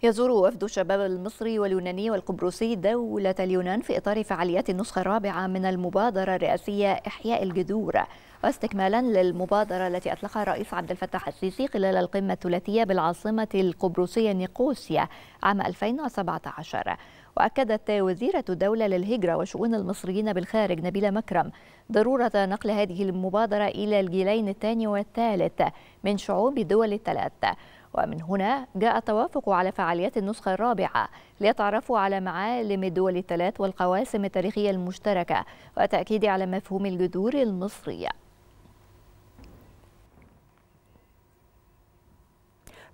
يزور وفد الشباب المصري واليوناني والقبرصي دولة اليونان في إطار فعاليات النسخة الرابعة من المبادرة الرئاسية إحياء الجذور واستكمالا للمبادرة التي أطلقها الرئيس عبد الفتاح السيسي خلال القمة الثلاثية بالعاصمة القبرصية نيقوسيا عام 2017 وأكدت وزيرة الدولة للهجرة وشؤون المصريين بالخارج نبيلة مكرم ضرورة نقل هذه المبادرة إلى الجيلين الثاني والثالث من شعوب الدول الثلاثة ومن هنا جاء التوافق على فعاليات النسخة الرابعة ليتعرفوا على معالم الدول الثلاث والقواسم التاريخية المشتركة وتأكيد على مفهوم الجذور المصرية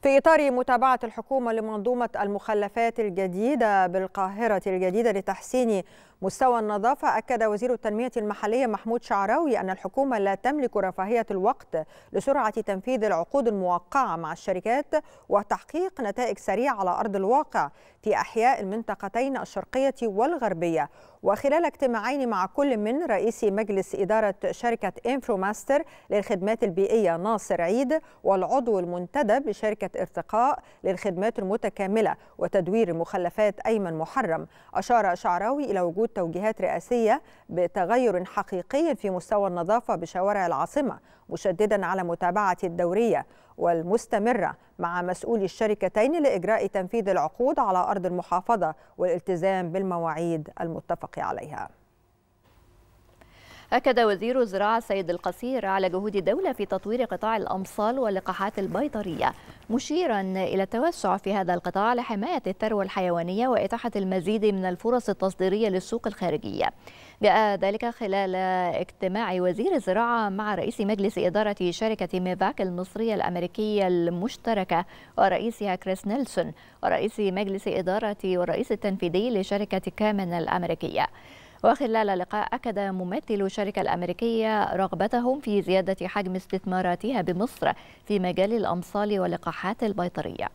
في إطار متابعة الحكومة لمنظومة المخلفات الجديدة بالقاهرة الجديدة لتحسين مستوى النظافة أكد وزير التنمية المحلية محمود شعراوي أن الحكومة لا تملك رفاهية الوقت لسرعة تنفيذ العقود الموقعة مع الشركات وتحقيق نتائج سريعة على أرض الواقع في أحياء المنطقتين الشرقية والغربية وخلال اجتماعين مع كل من رئيس مجلس إدارة شركة إنفروماستر للخدمات البيئية ناصر عيد والعضو المنتدب لشركة ارتقاء للخدمات المتكاملة وتدوير مخلفات أيمن محرم أشار شعراوي إلى وجود توجيهات رئاسية بتغير حقيقي في مستوى النظافة بشوارع العاصمة مشددا على متابعة الدورية والمستمرة مع مسؤولي الشركتين لإجراء تنفيذ العقود على أرض المحافظة والالتزام بالمواعيد المتفق عليها أكد وزير الزراعة السيد القصير على جهود الدولة في تطوير قطاع الأمصال واللقاحات البيطرية مشيرا إلى التوسع في هذا القطاع لحماية الثروة الحيوانية وإتاحة المزيد من الفرص التصديرية للسوق الخارجية جاء ذلك خلال اجتماع وزير الزراعة مع رئيس مجلس إدارة شركة ميفاك المصرية الأمريكية المشتركة ورئيسها كريس نيلسون ورئيس مجلس إدارة والرئيس التنفيذي لشركة كامن الأمريكية وخلال اللقاء أكد ممثل الشركة الأمريكية رغبتهم في زيادة حجم استثماراتها بمصر في مجال الأمصال واللقاحات البيطرية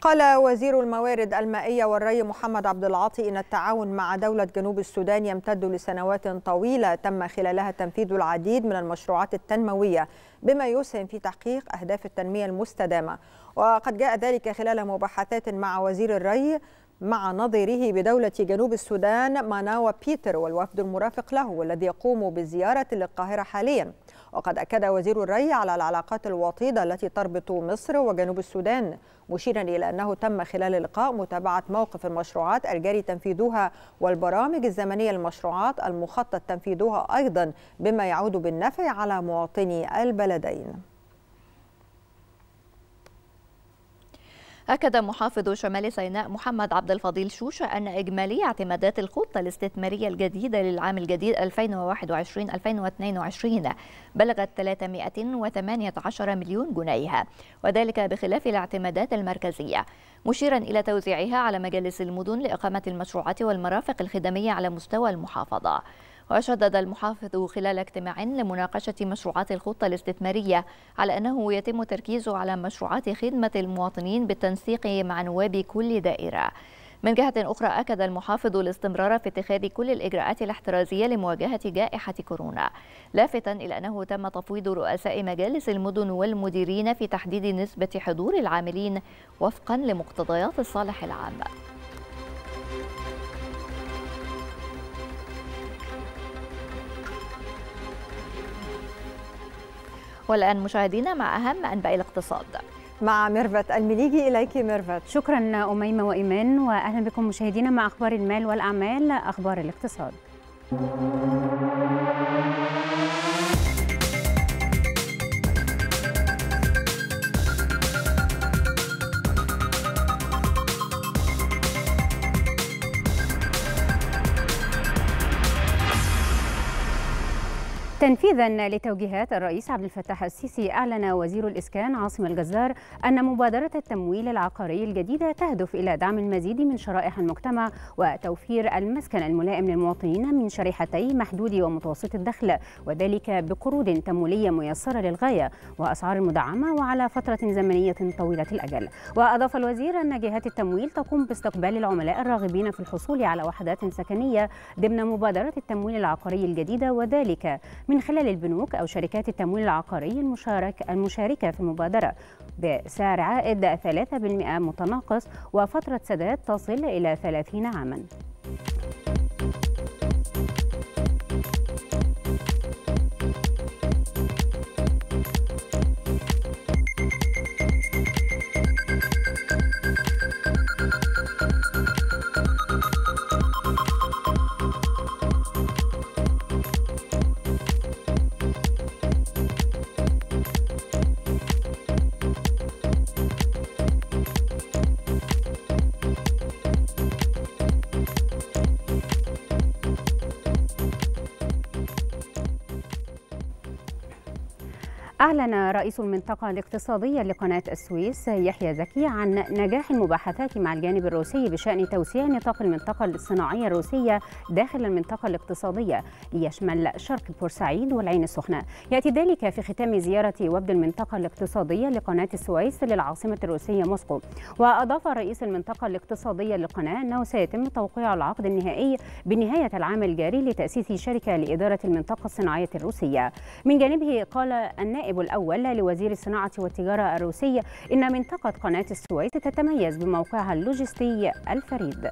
قال وزير الموارد المائية والري محمد عبد العاطي إن التعاون مع دولة جنوب السودان يمتد لسنوات طويلة تم خلالها تنفيذ العديد من المشروعات التنموية بما يسهم في تحقيق أهداف التنمية المستدامة وقد جاء ذلك خلال مباحثات مع وزير الري مع نظيره بدولة جنوب السودان ماناوا بيتر والوفد المرافق له والذي يقوم بزيارة للقاهرة حاليا وقد أكد وزير الري على العلاقات الوطيدة التي تربط مصر وجنوب السودان مشيرا إلى أنه تم خلال اللقاء متابعة موقف المشروعات الجاري تنفيذها والبرامج الزمنية للمشروعات المخطط تنفيذها أيضا بما يعود بالنفع على مواطني البلدين أكد محافظ شمال سيناء محمد عبد الفضيل شوشة أن إجمالي اعتمادات الخطة الاستثمارية الجديدة للعام الجديد 2021-2022 بلغت 318 مليون جنيه وذلك بخلاف الاعتمادات المركزية مشيرا إلى توزيعها على مجالس المدن لإقامة المشروعات والمرافق الخدمية على مستوى المحافظة وشدد المحافظ خلال اجتماع لمناقشة مشروعات الخطة الاستثمارية على أنه يتم التركيز على مشروعات خدمة المواطنين بالتنسيق مع نواب كل دائرة من جهة أخرى أكد المحافظ الاستمرار في اتخاذ كل الإجراءات الاحترازية لمواجهة جائحة كورونا لافتا إلى أنه تم تفويض رؤساء مجالس المدن والمديرين في تحديد نسبة حضور العاملين وفقا لمقتضيات الصالح العام والآن مشاهدينا مع أهم أنباء الاقتصاد مع ميرفت المليجي إليك ميرفت شكرا أميمة وإيمان وأهلا بكم مشاهدينا مع أخبار المال والأعمال أخبار الاقتصاد تنفيذا لتوجيهات الرئيس عبد الفتاح السيسي اعلن وزير الاسكان عاصم الجزار ان مبادره التمويل العقاري الجديده تهدف الى دعم المزيد من شرائح المجتمع وتوفير المسكن الملائم للمواطنين من شريحتي محدود ومتوسط الدخل وذلك بقروض تمويليه ميسره للغايه واسعار مدعمه وعلى فتره زمنيه طويله الاجل واضاف الوزير ان جهات التمويل تقوم باستقبال العملاء الراغبين في الحصول على وحدات سكنيه ضمن مبادره التمويل العقاري الجديده وذلك من خلال البنوك أو شركات التمويل العقاري المشارك المشاركة في المبادرة بسعر عائد 3% متناقص وفترة سداد تصل إلى 30 عاماً. أعلن رئيس المنطقة الاقتصادية لقناة السويس يحيى زكي عن نجاح المباحثات مع الجانب الروسي بشأن توسيع نطاق المنطقة الصناعية الروسية داخل المنطقة الاقتصادية ليشمل شرق بورسعيد والعين السخنة يأتي ذلك في ختام زيارة وفد المنطقة الاقتصادية لقناة السويس للعاصمة الروسية موسكو وأضاف رئيس المنطقة الاقتصادية للقناة أنه سيتم توقيع العقد النهائي بنهاية العام الجاري لتأسيس شركة لإدارة المنطقة الصناعية الروسية من جانبه قال النائب النائب الأول لوزير الصناعة والتجارة الروسي إن منطقة قناة السويس تتميز بموقعها اللوجستي الفريد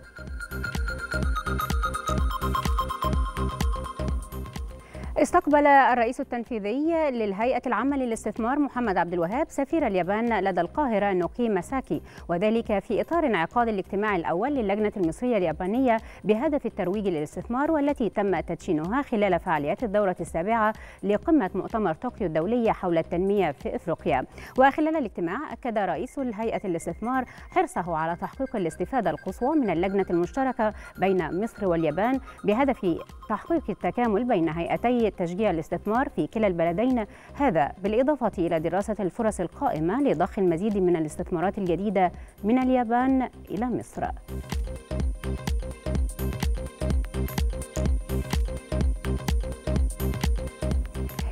استقبل الرئيس التنفيذي للهيئة العامة للاستثمار محمد عبد الوهاب سفير اليابان لدى القاهرة نوكي مساكي وذلك في إطار انعقاد الاجتماع الأول للجنة المصرية اليابانية بهدف الترويج للاستثمار والتي تم تدشينها خلال فعاليات الدورة السابعة لقمة مؤتمر طوكيو الدولية حول التنمية في إفريقيا وخلال الاجتماع أكد رئيس الهيئة الاستثمار حرصه على تحقيق الاستفادة القصوى من اللجنة المشتركة بين مصر واليابان بهدف تحقيق التكامل بين هيئتي عملية تشجيع الاستثمار في كلا البلدين هذا بالإضافة إلى دراسة الفرص القائمة لضخ المزيد من الاستثمارات الجديدة من اليابان إلى مصر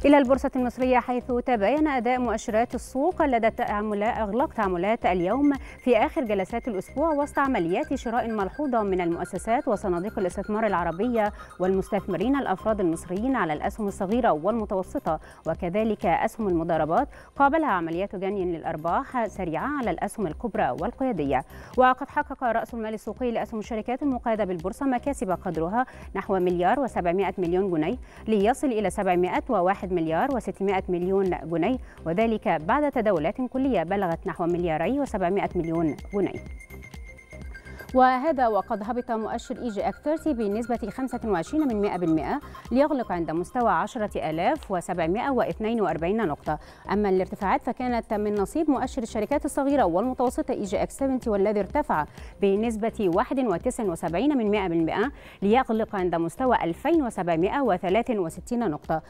إلى البورصة المصرية حيث تباين أداء مؤشرات السوق لدى تعاملات أغلاق تعاملات اليوم في آخر جلسات الأسبوع وسط عمليات شراء ملحوظة من المؤسسات وصناديق الاستثمار العربية والمستثمرين الأفراد المصريين على الأسهم الصغيرة والمتوسطة وكذلك أسهم المضاربات قابلها عمليات جني للأرباح سريعة على الأسهم الكبرى والقيادية وقد حقق رأس المال السوقي لأسهم الشركات المقيدة بالبورصة مكاسب قدرها نحو مليار و700 مليون جنيه ليصل إلى 701 مليار و600 مليون جنيه وذلك بعد تداولات كلية بلغت نحو ملياري و700 مليون جنيه وهذا وقد هبط مؤشر اي جي اك 30 بنسبة 25 من 100% ليغلق عند مستوى 10742 نقطة أما الارتفاعات فكانت من نصيب مؤشر الشركات الصغيرة والمتوسطة اي جي اك 70 والذي ارتفع بنسبة 71 من 100% ليغلق عند مستوى 2763 نقطة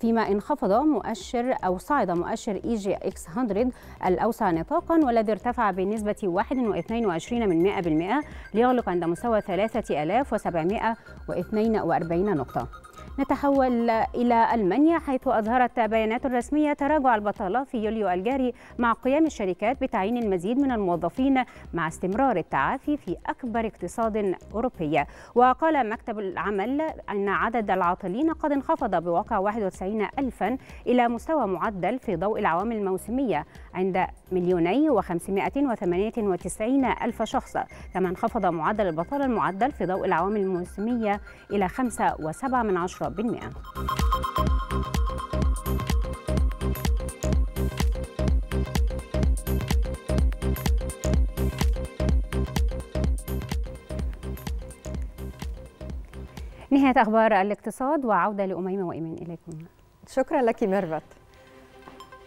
فيما انخفض مؤشر أو صعد مؤشر اي جي اكس 100 الأوسع نطاقا والذي ارتفع بنسبة 1.22 من 100% ليغلق عند مستوى 3742 نقطة نتحول إلى ألمانيا حيث أظهرت بيانات رسمية تراجع البطالة في يوليو الجاري مع قيام الشركات بتعيين المزيد من الموظفين مع استمرار التعافي في أكبر اقتصاد أوروبي وقال مكتب العمل أن عدد العاطلين قد انخفض بواقع 91 ألفا إلى مستوى معدل في ضوء العوامل الموسمية عند مليوني و598 ألف شخص كما انخفض معدل البطالة المعدل في ضوء العوامل الموسمية إلى 5.7 بالمئة نهاية أخبار الاقتصاد وعودة لأميمة وإيمان إليكم شكرا لك ميرفت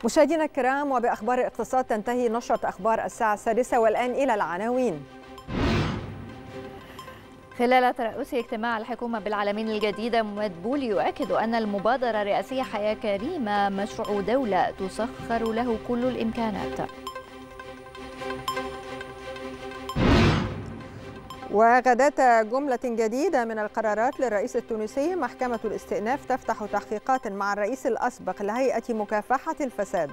مشاهدينا الكرام وبأخبار الاقتصاد تنتهي نشرة أخبار الساعة السادسة والآن إلى العناوين خلال ترأسه اجتماع الحكومة بالعالمين الجديدة مواد بولي يؤكد أن المبادرة الرئاسية حياة كريمة مشروع دولة تسخر له كل الإمكانات وغدات جملة جديدة من القرارات للرئيس التونسي محكمة الاستئناف تفتح تحقيقات مع الرئيس الأسبق لهيئة مكافحة الفساد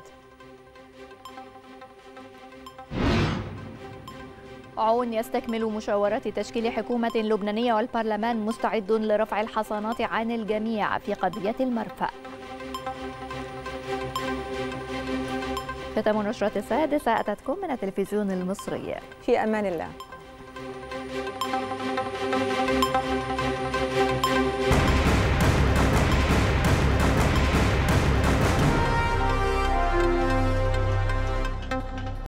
عون يستكمل مشاورات تشكيل حكومة لبنانية والبرلمان مستعد لرفع الحصانات عن الجميع في قضية المرفأ ختام نشرة السادسة أتتكم من التلفزيون المصري في أمان الله